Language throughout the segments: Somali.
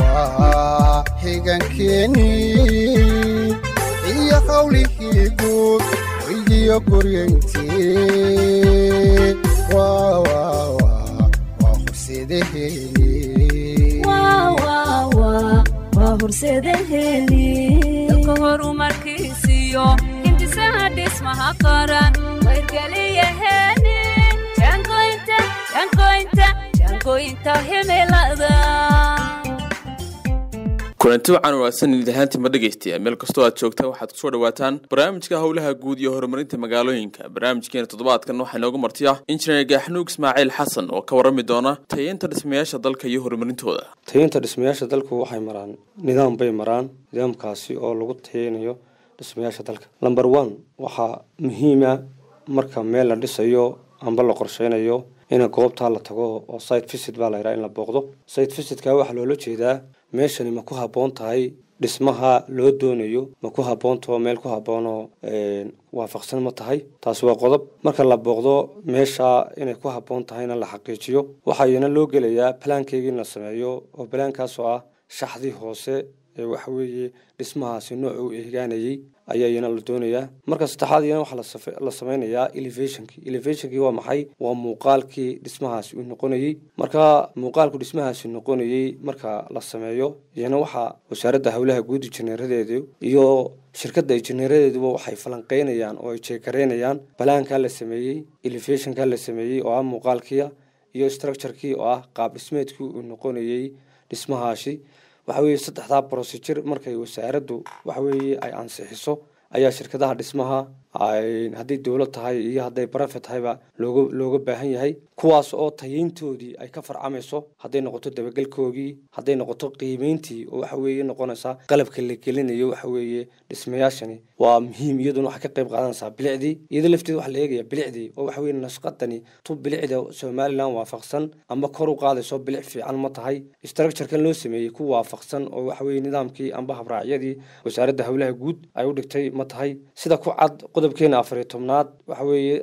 waa xigankeenii iyo qawlihii guud weydiyo guryantii husadaheni sohor umarkiisiyo hintisaha dhismaha qaran wayrgeliyahene jangoynta jangoynta jangoynta himilada kulanti wacan wanaagsan ma dhegaystayaa meel kastoo aad joogtaan waxaad kusoo dhawaataan barnaamijka howlaha guud iyo horumarinta magaalooyinka barnaamijkeena toddobaadkan waxaa inoogu marti injineer gaaxnuug ismaaciil xasan oo ka warami doona tayeynta dhismayaasha dalka iyo horumarintooda tayeynta dhismayaasha dalku waxay maraan nidaam bay maraan nidaamkaasi oo lagu tayeynayo dhismayaasha dalka lomber one waxaa muhiima ah marka meel la dhisayo amba la qorsheynayo ina goobtaa la tago oo site visit baa la yidhaha in la booqdo site visitka waxaa loola jeedaa meeshani ma ku habboon tahay dhismaha loo doonayo ma ku habboontaho meel ku haboonoo waafaqsan ma tahay taasi waa qodob marka la booqdo meesha inay ku haboon tahayna la xaqiijiyo waxaana loo gelayaa balaankeyga la sameeyo oo balaankaasoo ah shaxdii hoose ee waxaweeye dhismahaasi nooc uu eegaanayey ayaa iyana la doonayaa marka saddexaad iyana waxaa la sameynayaa elevationkii elevationkii waa maxay waa muuqaalkii dhismahaasi uu noqonayey marka muuqaalku dhismahaasi noqonayey marka la sameeyo iyana waxaa wasaaradda howlaha guud injineeradeedu iyo shirkadda injineeradeeduba waxay falanqeynayaan oo ay jeekareynayaan balaankaa la sameeyey elevationkaa la sameeyey oo ah muuqaalkiia iyo structurekii oo ah qaab dhismeedkii uu noqonayey dhismahaasi waxa weeye saddexdaa procedure markay wasaaraddu waxa weeye ay ansixiso ayaa shirkadaha dhismaha haday dowlad tahay iyo haday barafet tahayba looga baahan yahay kuwaas oo tayayntoodii ay ka farcamayso hadday noqoto dabagelkoogii hadday noqoto qiimeyntii oo waxaweye noqonaysaa qalabka la gelinayo waxaweye dhismayaashani waa muhiim iyaduna waxay ka qayb qaadanaysaa bilicdii iyada lafteed waxaa la eegaya bilicdii oo waxaweye nashqadani tu bilicda somalilan waafaqsan ama kor u qaadayso bilic fiican ma tahay istructurkan loo sameeyey ku waafaqsan oo waxaweye nidaamkii amba habraacyadii wasaaradda howlaha guud ay u dhigtay ma tahay sida ku cad qodobkeena afariyo tobnaad waxa weeye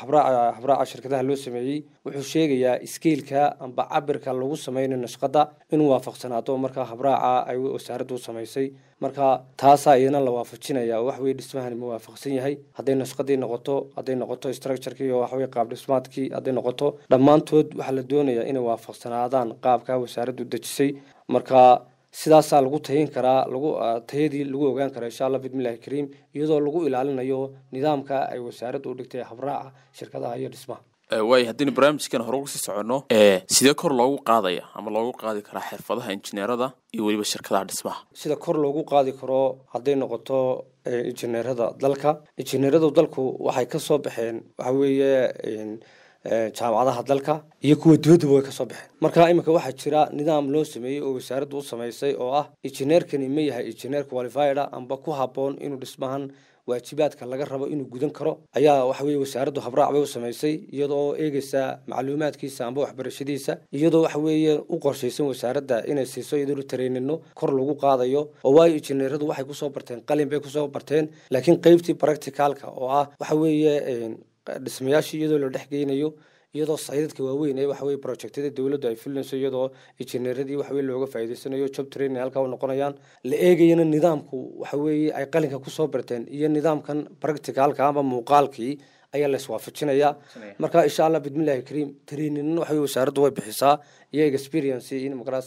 habraaca habraaca shirkadaha loo sameeyey wuxuu sheegayaa iskeelka amba cabirka lagu samaynayo nashqada inuu waafaqsanaado markaa habraaca ay wasaaraddu samaysay marka taasaa iyana la waafajinaya oo waxaweye dhismahani ma waafaqsan yahay hadday nashqadii noqoto hadday noqoto structurkii oo waxaweye qaab dhismaadkii hadday noqoto dhammaantood waxaa la doonayaa inay waafaqsanaadaan qaabkaa wasaaraddu dejisay markaa sidaasaa lagu tayin karaa ah, tayadii lagu ogaan karaa insha alla bidmillahi kariim iyadoo lagu ilaalinayo nidaamka ay wasaaradda u dhigtay habraaca shirkadaha iyo dhismaha eh, waay haddaynu barnaamijkan hore uga sii soconno eh, sidee kor loogu qaadaya ama loogu qaadi karaa xirfadaha injineerada iyo weliba shirkadaha dhismaha sida kor loogu qaadi karo hadday noqoto eh, injineerada dalka injineeradu dalku waxay kasoo baxeen waxaa weeye jaamacadaha dalka iyo kuwa dibaddaba way kasoo baxeen marka iminka waxaa jira nidaam loo sameeyey oo wasaaraddu u samaysay oo ah injineerkani ma yahay injineer qualifyeda ah, amba ku habboon inuu dhismahan waajibaadka laga rabo inuu gudan karo ayaa waxa weye wasaaraddu habraacbay u samaysay iyadoo eegeysa macluumaadkiisa amba waxbarashadiisa iyadoo waxa weeye u qorshaysan wasaaradda inay siiso iyadoo tareenino kor lagu qaadayo oo waayo injineeradu waxay kusoo barteen qalin bay kusoo barteen laakiin qeybtii practicalka oo ah waxa weeye dhismayaashii iyadoo la geynayo iyadoo sayidadka waaweyn ee waxawey projectada dowladdu ay fulinayso iyadoo injineeradii waxawey looga faa'iideysanayo job train halkaa u noqonayaan la eegayana nidaamku waxaweeye ay qalinka kusoo barteen iyo nidaamkan practicalka ama muuqaalkii ayaa laiswaafajinayaa marka insha alla bidmillahi kariim traininna waxa wasaaraddu way bixisaa iyo experience in maqra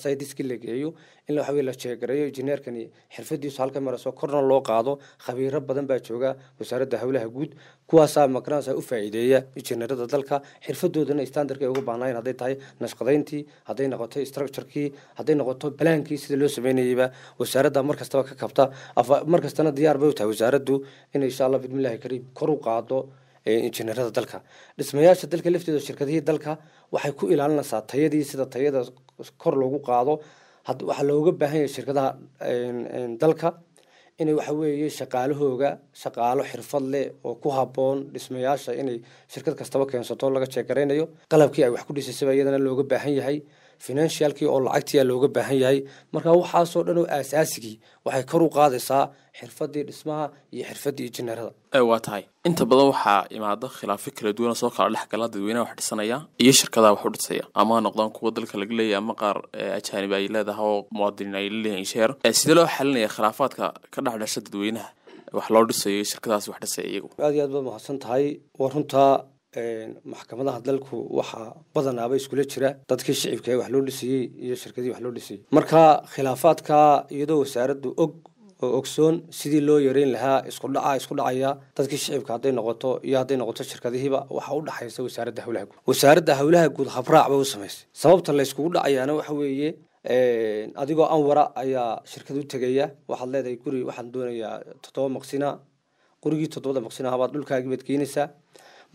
la geeyo in waxa la jeegareeyo injineerkani xirfadiisu halka maraso korna loo qaado khabiiro badan baa jooga wasaaradda howlaha guud kuwaasaa maqranasa u faa'iideeya injineerada dalka xirfadoodana standard ay uga hadday tahay nashqadayntii hadday noqoto structurekii hadday noqoto balaankii sida loo sameynayeyba wasaaradda mar kastaba ka kabta mar kastana diyaar bay u tahay wasaaraddu in insha alla bidmillahi kariim kor u qaado injineerada dalka dhismayaasha dalka lafteeda shirkadihii dalka waxay ku ilaalinaysaa tayadii sida tayada kor loogu qaado waxaa looga baahan yahay shirkadaha dalka inay waxa weeye shaqaalahooga shaqaalo xirfad leh oo ku haboon dhismayaasha inay shirkad kastaba keensato laga jeegaraynayo qalabkii ay wax ku dhisaysaba iyadana looga baahan yahay finanshialkii oo lacagtiyaa looga baahan yahay marka waxaasoo dhan oo aasaasigii waxay kor u qaadaysaa xirfadii dhismaha iyo xirfadii injineerada waa tahay inta badan waxaa imaado khilaafyo kala duwan soo kala dhexgala dadweynaha wax dhisanaya iyo shirkadaha wax u dhisaya ama noqdaan kuwa dalka laga leeyahy ama qaar ajaanib ay leedaha oo muwaadiniin ay laleeyahin sheer sidee loo xalinaya khilaafaadka ka dhexdhasha dadweynaha wax loo dhisayo iyo shirkadahaas wax dhisaya iyagu aad iyo aad baad mahadsan tahay waa runtaa maxkamadaha dalku waxaa badanaaba iskula jira dadkii shicibka ee wax loo dhisiyey iyo shirkadihii wax loo dhisiyey marka khilaafaadka iyadoo wasaaraddu og oo ogsoon sidii loo yareyn lahaa isku dhaca isku dhacaya dadkii shicibka hadday noqoto iyo hadday noqoto shirkadihiiba waxa u dhaxaysa wasaaradda hawlaha guud wasaaradda hawlaha guud habraac bay u samaysay sababta layskugu dhacayaana waxa weeye adigoo anwara ayaa shirkad u tegaya waxaad leedahay guri waxaan doonayaa todoba maqsina gurigii todobada maqsinahabaad dhulkaagii baad keenaysaa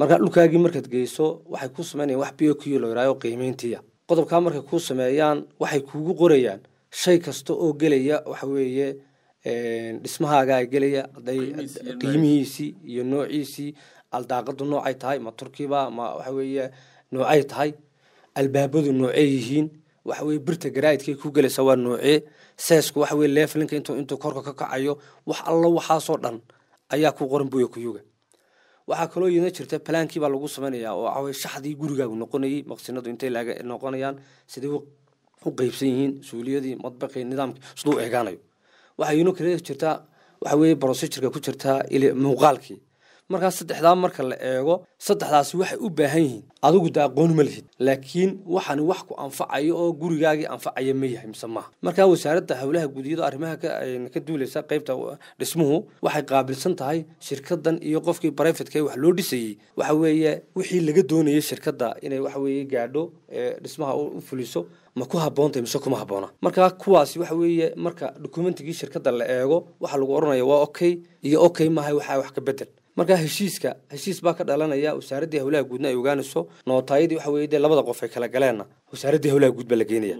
markaa dhulkaagii markaad geyso waxay kuu sameynayaan wax biyokiyo layraayoo qiimeyntiya qodobkaa markay kuu sameeyaan waxay kuugu qorayaan shay kasta oo gelaya waxa weeye dhismahaagaa gelaya haday qiimihiisii iyo noociisii aldaaqadu noocay tahay ma turkiba ma waxa weeye noocay tahay albaabadu noocey yihiin waxa weye birta garaa'idkay ku gelaysaa waa noocee seesku waxa weye leeflinka intuu korka ka kacayo wax allo waxaasoo dhan ayaa ku qoran buyokyuga waxaa kaloo yina jirta baa lagu samaynayaa oo aw ah shaxdii gurigaagu noqonayay maqsinadu intay noqonayaan siday u qeybsan yihiin suuliyadii madbaqii nidaamkii siduu eegaanayo waxaa yino kale jirtaa waxaweye brosejurka ku jirtaa muuqaalkii markaa saddexdaa marka la eego saddexdaasi waxay u baahan yihiin adigu da aqoon ma lihid laakiin waxaan wax ku anfacayo oo gurigaagii anfacaya ma yahay mise maaha markaa wasaaradda howlaha guudiyada arrimaha ka duuleysa qaybta dhismuhu waxay qaabilsan tahay shirkadan iyo qofkii brifetekae wax loo dhisayey waxa weeye wixii laga doonayay shirkadda inay waxa weeye gaadho dhismaha u fuliso ma ku haboontay mise kuma haboona markaa kuwaasi waxa weeye marka dokumentigii shirkadda la eego waxa lagu odhanaya waa okay iyo okay maahay waxaa wax ka bedel markaa heshiiska heshiis baa ka dhalanaya wasaaradii howlaha guudna ay ogaanayso nootaayadii waxa weye dee labada qof ay kala galeenna wasaaraddii howlaha guud baa la geenaya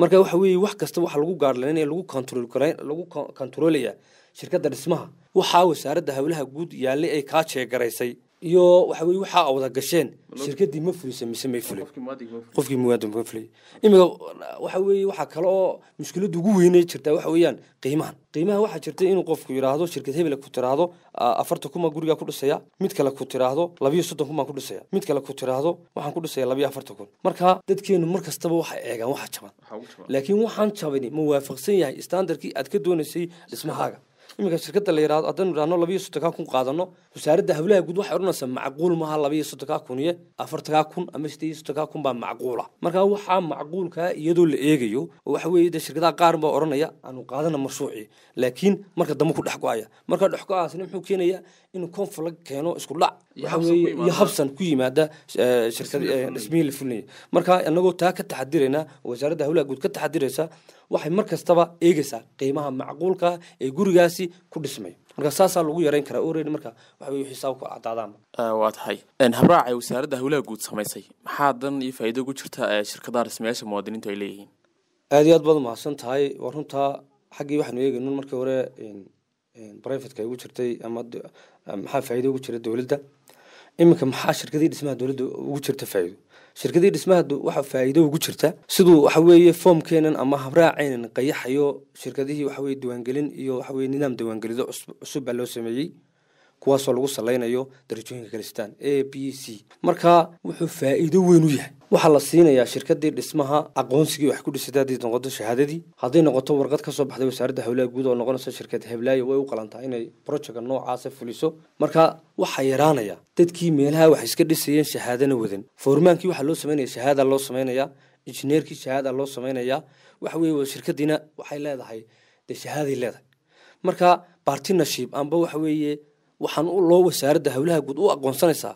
marka waxa weeye wax kasta waxa lagu gaadhlaninaya lagu kontrlagu kontaroolaya shirkadda dhismaha waxaa wasaaradda howlaha guud yaallay ay kaa jeegaraysay iyo waxa weye waxaa wada gasheen shirkadii ma fulisa mise may fulin qofkii muwaadinka ma fulay iminka waxa waxaa kale oo mushkiladda ugu weynay jirtaa waxa weeyaan qiimahan qiimaha waxaa jirta inuu qofku yidhaahdo shirkad hebel ku tiraahdo afartan kunbaan gurigaa ku dhisaya mid kale ku tiraahdo labiyo soddon kun baan ku dhisaya mid kale ku tiraahdo waxaan ku dhisaya labiyo afartan kun marka dadkeenu mar kastaba waxay eegaan waxa jaban laakiin waxaan jabani ma waafaqsan yahay standardkii aad ka doonaysay dhismahaaga iminka shirkada la yirahdo haddaynu idhahno labiiyo soddonkaa kun qaadano wasaaradda hawlaha guud waxay odhanaysaa macquul maaha labiiyo soddonkaa kun iyo afartankaa kun ama sideeyo soddonkaa kun baa macquula marka waxaa macquulkaa iyadoo la eegayo oo waxa weeye de shirkadaha qaar baa odhanaya aanu qaadana mashruucii laakiin marka dambe ku dhex go-aya marka dhex go-aasina muxuu keenayaa inuu konfo laga keeno isku dhac iyo habsan ku yimaada eh, shirkadhismihii la eh, fulinaya marka inagoo taa ka taxadirayna wasaaradda hawlaha guud ka taxadiraysa waxay mar kastaba eegaysaa qiimaha macquulka ee gurigaasi ku dhismay marka saasaa lagu yareyn karaa oreyn marka waxawey xisaab ku eh, waa tahay habraac ee wasaaradda hawlaha guud samaysay maxaa dan iyo faa'iido ugu jirta shirkadaha dhismayaasha muwaadiniintu ay leeyihiin aada iyo aad baad umahadsan tahay waa runtaa xaggii waxaanu eegaynun markii hore brivatka ugu jirtay ama maxaa faa'iido ugu jira dowladda iminka maxaa shirkadii dhismaha dowladda ugu jirta faa'iido shirkadii dhismaha waxa faa'iido ugu jirta siduu waxa weeye foomkeenan ama habraacaynan qayaxayo shirkadihii waxa weye diiwaangelin iyo waxa weye nidaam diiwaangelido cusub baa loo sameeyey kuwaasoo lagu salaynayo darajooyinka kalistaan a b c marka wuxuu faa'iido weyn u yahay waxaa la siinayaa shirkadii dhismaha aqoonsigii wax ku dhisatay hadday noqoto shahaadadii hadday noqoto warqad ka soo baxday wasaaradda howlaha guud oo noqonaysa shirkad heblaayo way u qalantaha inay brojectka noocaasa fuliso marka waxaa yaraanaya dadkii meelaha wax iska dhisayeen shahaadana wadan foormaankii waxaa loo samaynaya shahaada loo samaynaya injineerkii shahaada loo samaynaya waxa weeye shirkadiina waxay leedahay dee shahaaday leedahay marka partnership amba waxa weeye waxaan loo wasaaradda howlaha guud u aqoonsanaysaa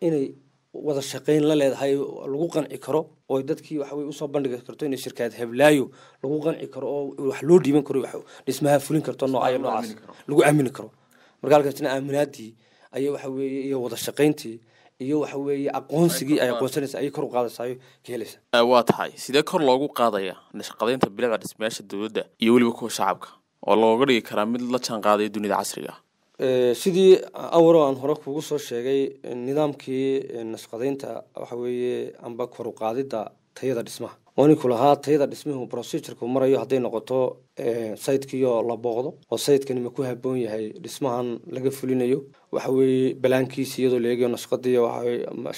inay wada shaqeyn la leedahay lagu qanci karo oo dadkii waxawey usoo bandhigi karto inay shirkaad heblaayo lagu qanci karo oo wax loo dhiiban karo dhismaha fulin karto noocayo noocaas lagu aamini karo marka halkaasina aaminaadii ayay waxa weeye iyo wada shaqayntii iyo waxa weeye aqoonsigii ay aqoonsanaysa ayay kor u qaadaysayo ka waa tahay sidee kor loogu qaadaya nashaqadaynta bilicda dhismayaasha dowladda iyo weliba kuwa shacabka oo looga dhigi karaa mid la jaan dunida casriga ah. Eh, sidii awaro aan hore kugu soo sheegay eh, nidaamkii eh, nashqadeynta waxaweeye amba koruqaadida tayada dhismaha oo ninku tayada dhismuhu procedurku marayo hadday noqoto saytkiyo la booqdo oo saytkani ma ku haboon yahay dhismahan laga fulinayo waxa weeye balaankiisi iyadoo la eegayo nashqadii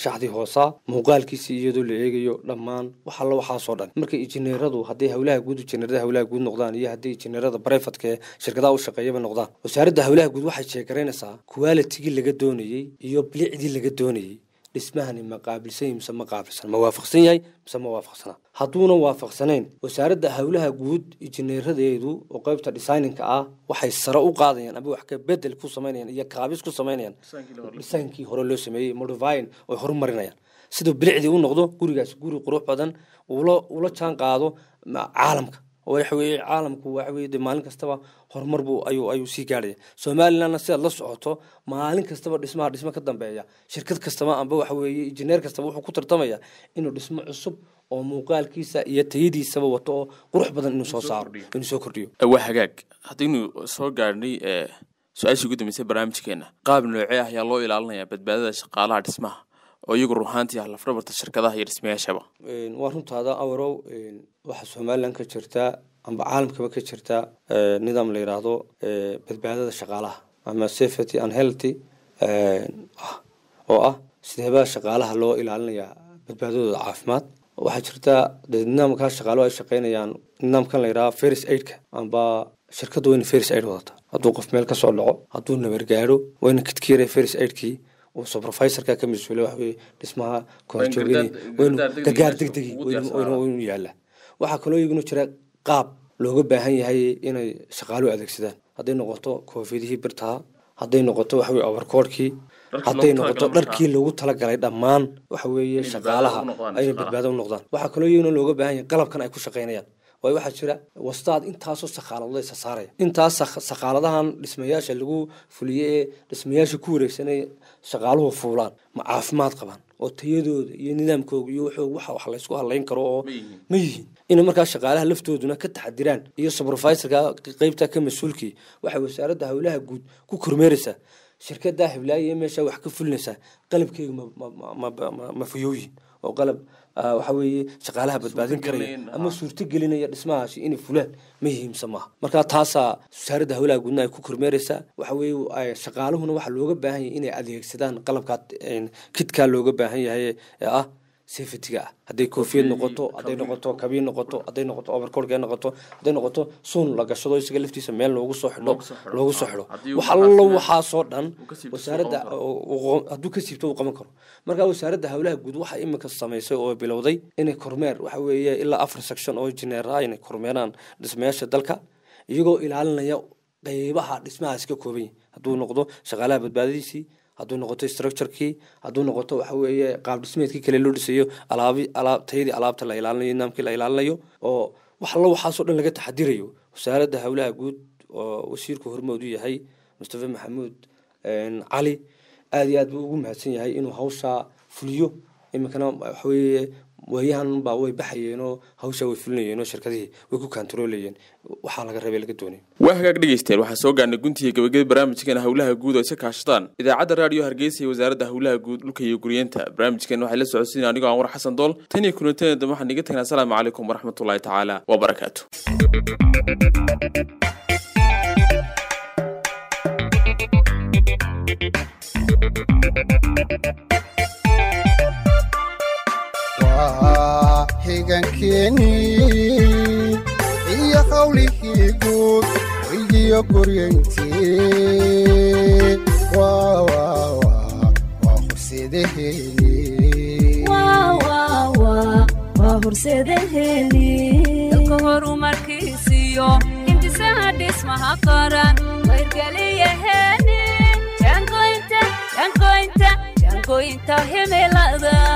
shaxdii hoosaa muuqaalkiisi iyadoo la eegayo dhammaan wax alla waxaasoo dhan marka injineeradu hadday hawlaha guud injineerada hawlaha guud noqdaan iyo hadday injineerada barefadka ee shirkadaha u shaqeeyaba noqdaan wasaaradda hawlaha guud waxay sheegaraynaysaa kuwaalitigii laga doonayey iyo bilicdii laga doonayey dhismahani ma qaabilsan yahy mise ma qaabilsana ma waafaqsan yahay mise ma waafaqsana hadduuna waafaqsanayn wasaaradda howlaha guud injineeradeydu oo qeybta designinka ah waxay sare u qaadayaan ama wax ka bedel ku samaynayaan iyo kaabis ku samaynayaan dhisaankii hore loo sameeyey modovine oy horumarinayaan siduu bilicdii u noqdo gurigaas guri qurux badan ula ula jaan qaado caalamka wadaxweye caalamku waxawey maalin kastaba horumar bu ayuu sii gaaraya somalilandna sidaad la socoto maalin kastaba dhismaha dhismo ka dambeeya shirkad kastaba amba waxaweye injineer kastaba wuxuu ku tartamaya inuu dhismo cusub oo muuqaalkiisa iyo tayadiisaba wato oo qurux badan inuu soo saaro inuu soo kordhiyo eh, waa hagaag haddaynu soo gaarnay eh, su-aashii ugu dambeysay barnaamijkeena qaab noocee ah ayaa loo ilaalinayaa badbaadada shaqaalaha dhismaha oo iyagu runaantii ah lafdhabarta shirkadaha iyo dhismayaashaba waa runtaada awarow waxa somalilan ka jirta amba caalamkaba ka jirta nidaam la yidhaahdo badbaadada shaqaalaha ama safety and healthy ah, oo ah sideebaa shaqaalaha loo ilaalinaya badbaadadooda caafimaad waxaa jirta de nidaamkaa shaqaalo ay shaqeynayaan nidaamkan la yidhaha ferris aidka amba shirkadda wayna ferris aid wadata hadduu qof meel ka soo dhaco hadduu nabar wayna kidkiira ferris aidkii subrofesorka ka mas-uula waxaweye dhismaha kohorjoogadi gargaar degdegi nu yaala waxaa kaloo ignu jira qaab looga baahan yahay inay shaqaalu adeegsadaan hadday noqoto koofidihii birtaha hadday noqoto waxaweye abarkoorhkii hadday noqoto dharkii loogu talagalay dhammaan waxa weeye shaqaalaha ayna badbaado u noqdaan waxaa kaloo iyagna looga baahan yahay qalabkan ay ku shaqaynayaan waay waxaa jira wastaad intaasoo sakaalada sasaaraya intaas sakaaladahan dhismayaasha lagu fuliye ee dhismayaasha ku wareegsanaya shaqaaluhu fuulaan ma caafimaad qabaan oo tayadooda iyo nidaamkooga iyo w wa wax laysku hadlayn karo oo ma yihiin inay markaa shaqaalaha laftooduna ka taxadiraan iyo subervisorka qeybtaa ka mas-uulkii waxay wasaaradda howlaha guud ku kormeeraysaa shirkadaa hiblaaye meeshaa wax ka fulinaysaa qalabkeyga ma fayooyin oo qalab Ah, waxa weeye shaqaalaha badbaadin karaya ama ah. suurto gelinaya dhismahaasi inay fulaan ma hihiimsa maaha markaa taasaa wasaaradda hawlaha guudna ay ku kormeereysaa waxa weeye shaqaaluhuna waxa looga baahan yahay inay adeegsadaan qalabkaa kidkaa looga baahan yahay ee eh, ah safetiga ah hadday koofiyad noqoto haday noqoto kabi noqoto haday noqoto obarkorke noqoto haday noqoto suun la gashado isaga laftiisa meel loogu soo xidho loogu soo xidho wax waxaasoo dhan wasaaradda hadduu ka siibto uu qaban karo marka wasaaradda howlaha guud waxaa iminka samaysay oo bilowday inay kormeer waxa weeye ilaa afar section oo jineeraha inay kormeeraan dhismayaasha dalka iyagoo ilaalinaya qeybaha dhismahaas ka koobanya yahay hadduu noqdo shaqaalaha badbaadadiisii haduu noqoto structurkii haduu noqoto waxaweye qaab dhismeedkii kale loo dhisayo tayadii alaabta la ilaalinayo nidaamkii la ilaalinayo oo waxallo waxaasoo dhan laga taxadirayo wasaaradda howlaha guud oo wasiirku hormood u yahay mustafe maxamuud cali aad iyo aad buu ugu mahadsan yahay inuu hawshaa fuliyo iminkana waxaweye waayahan baa way baxayeenoo hawsha way fulinayeenoo shirkadihii way ku kaantaroolayeen waxaa laga rabay laga doonay waa hagaag dhegeystean waxaan soo gaarnay guntiga gabageda barnaamijkan howlaha guud oo iska kaashadaan idaacadda raadiyo hargeysa iyo wasaaradda howlaha guud dhulka iyo guryeenta barnaamijkan waxay la socodsiina anigoo anwar xasan dool tan iyo kulanteena dambe waxaan iga tagnaa asalaamu calaykum waraxmatullaahi tacaala wa barakaatu dhegeyni iyo qawlihii guud weydiyo guryayntii hursadaheenidalka horumarkiisiyo hintisaha dhismaha qaran wayrgeliyaheni janqoynta himilada